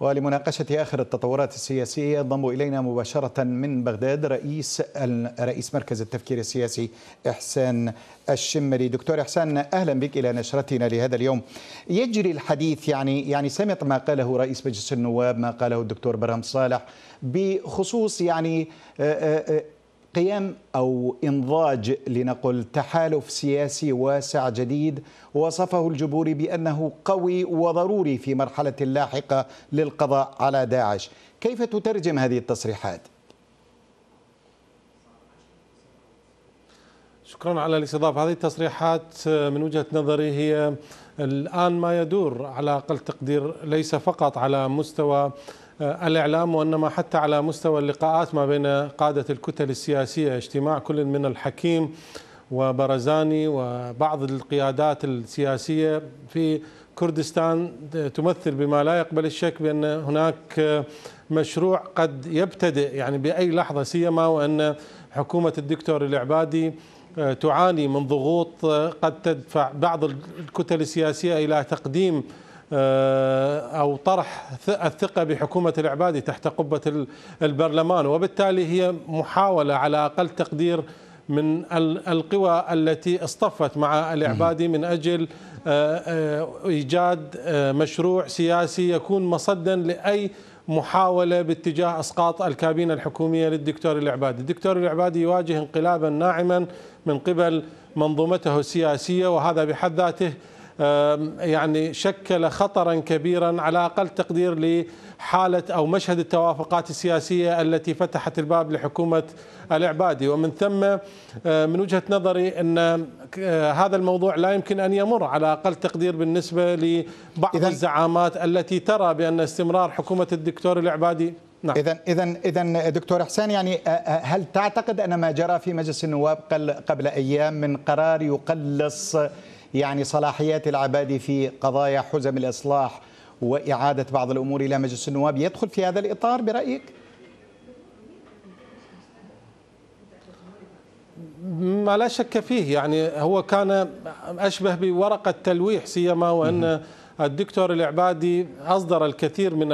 ولمناقشة آخر التطورات السياسية ينضم إلينا مباشرة من بغداد رئيس رئيس مركز التفكير السياسي إحسان الشمري دكتور إحسان أهلا بك إلى نشرتنا لهذا اليوم يجري الحديث يعني يعني سمعت ما قاله رئيس مجلس النواب ما قاله الدكتور برهم صالح بخصوص يعني آه، آه، آه، قيام او انضاج لنقل تحالف سياسي واسع جديد وصفه الجبوري بانه قوي وضروري في مرحله لاحقه للقضاء على داعش، كيف تترجم هذه التصريحات؟ شكرا على الاستضافه، هذه التصريحات آه، من وجهه نظري هي الان ما يدور على اقل تقدير ليس فقط على مستوى آه، الإعلام وإنما حتى على مستوى اللقاءات ما بين قادة الكتل السياسية اجتماع كل من الحكيم وبرزاني وبعض القيادات السياسية في كردستان تمثل بما لا يقبل الشك بأن هناك مشروع قد يبتدئ يعني بأي لحظة سيما وأن حكومة الدكتور العبادي آه، تعاني من ضغوط آه، قد تدفع بعض الكتل السياسية إلى تقديم آه، أو طرح الثقة بحكومة العبادي تحت قبة البرلمان وبالتالي هي محاولة على أقل تقدير من القوى التي اصطفت مع العبادي من أجل آه، آه، إيجاد مشروع سياسي يكون مصدا لأي محاولة باتجاه إسقاط الكابينة الحكومية للدكتور العبادي الدكتور العبادي يواجه انقلابا ناعما من قبل منظومته السياسية وهذا بحد ذاته يعني شكل خطرا كبيرا على اقل تقدير لحاله او مشهد التوافقات السياسيه التي فتحت الباب لحكومه العبادي ومن ثم آه، من وجهه نظري ان آه، هذا الموضوع لا يمكن ان يمر على اقل تقدير بالنسبه لبعض الزعامات التي ترى بان استمرار حكومه الدكتور العبادي نعم. إذا إذا إذا دكتور حسين يعني آه، هل تعتقد أن ما جرى في مجلس النواب قبل أيام من قرار يقلص يعني صلاحيات العبادي في قضايا حزم الإصلاح وإعادة بعض الأمور إلى مجلس النواب يدخل في هذا الإطار برأيك؟ ما لا شك فيه يعني هو كان أشبه بورقة تلويح سيما وأن الدكتور العبادي أصدر الكثير من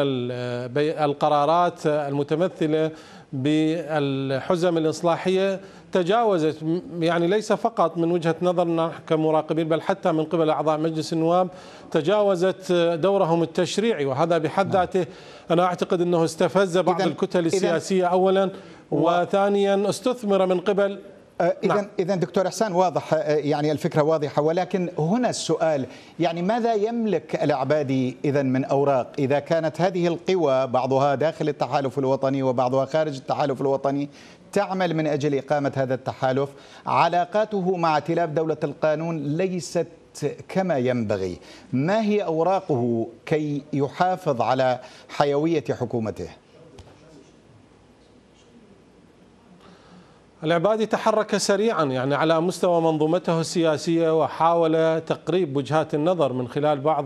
القرارات المتمثلة بالحزم الإصلاحية تجاوزت يعني ليس فقط من وجهة نظرنا كمراقبين بل حتى من قبل أعضاء مجلس النواب تجاوزت دورهم التشريعي وهذا بحد نعم. ذاته أنا أعتقد أنه استفز بعض الكتل السياسية أولا وثانيا استثمر من قبل آه، اذا نعم. اذا دكتور احسان واضح آه، يعني الفكره واضحه ولكن هنا السؤال يعني ماذا يملك العبادي اذا من اوراق اذا كانت هذه القوى بعضها داخل التحالف الوطني وبعضها خارج التحالف الوطني تعمل من اجل اقامه هذا التحالف علاقاته مع ائتلاف دوله القانون ليست كما ينبغي ما هي اوراقه كي يحافظ على حيويه حكومته العبادي تحرك سريعا يعني على مستوى منظومته السياسية وحاول تقريب وجهات النظر من خلال بعض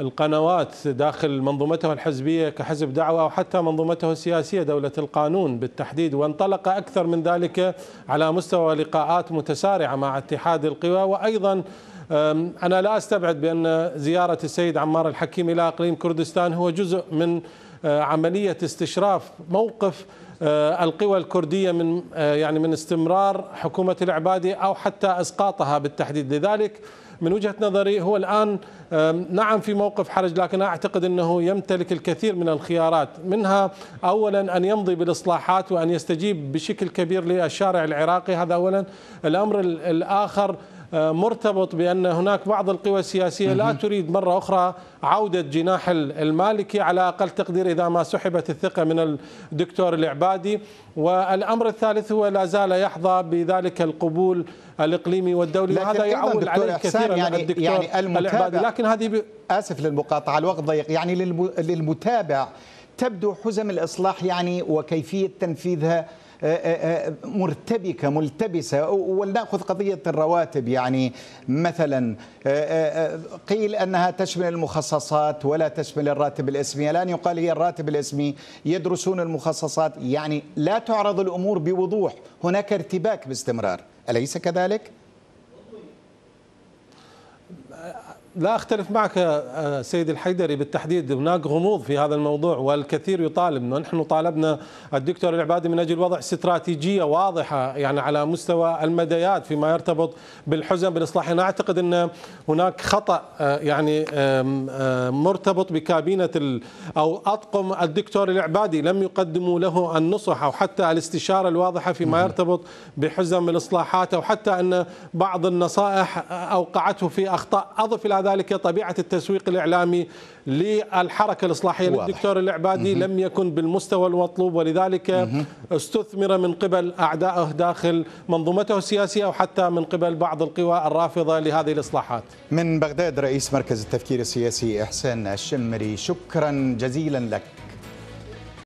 القنوات داخل منظومته الحزبية كحزب دعوة او حتى منظومته السياسية دولة القانون بالتحديد وانطلق أكثر من ذلك على مستوى لقاءات متسارعة مع اتحاد القوى وأيضا أنا لا أستبعد بأن زيارة السيد عمار الحكيم إلى أقليم كردستان هو جزء من أه، عملية استشراف موقف آه، القوى الكردية من آه، يعني من استمرار حكومة العبادي أو حتى إسقاطها بالتحديد لذلك من وجهة نظري هو الآن نعم في موقف حرج لكن أعتقد أنه يمتلك الكثير من الخيارات منها أولا أن يمضي بالإصلاحات وأن يستجيب بشكل كبير للشارع العراقي هذا أولا الأمر الآخر مرتبط بأن هناك بعض القوى السياسية لا تريد مرة أخرى عودة جناح المالكي على أقل تقدير إذا ما سحبت الثقة من الدكتور العبادي والأمر الثالث هو لا زال يحظى بذلك القبول الإقليمي والدولي وهذا يعول عليه كثيرا يعني الدكتور يعني العبادي لكن هذه ب... آسف للمقاطعة الوقت ضيق يعني للمتابع تبدو حزم الإصلاح يعني وكيفية تنفيذها آه، آه، آه، مرتبكه ملتبسه ولناخذ قضيه الرواتب يعني مثلا قيل انها تشمل المخصصات ولا تشمل الراتب الاسمي الان يقال هي الراتب الاسمي يدرسون المخصصات يعني لا تعرض الامور بوضوح هناك ارتباك باستمرار اليس كذلك لا أختلف معك آه، سيد الحيدري بالتحديد هناك غموض في هذا الموضوع والكثير يطالب نحن طالبنا الدكتور العبادي من أجل وضع استراتيجية واضحة يعني على مستوى المديات فيما يرتبط بالحزن بالإصلاح أنا أعتقد أن هناك خطأ آه، يعني مرتبط بكابينة أو أطقم الدكتور العبادي لم يقدموا له النصح أو حتى الاستشارة الواضحة فيما يرتبط بحزن الاصلاحات أو حتى أن بعض النصائح أوقعته في أخطاء أضف إلى ذلك طبيعة التسويق الإعلامي للحركة الإصلاحية واضح. للدكتور العبادي مه. لم يكن بالمستوى المطلوب ولذلك مه. استثمر من قبل أعدائه داخل منظومته السياسية أو حتى من قبل بعض القوى الرافضة لهذه الإصلاحات من بغداد رئيس مركز التفكير السياسي إحسان الشمري شكرا جزيلا لك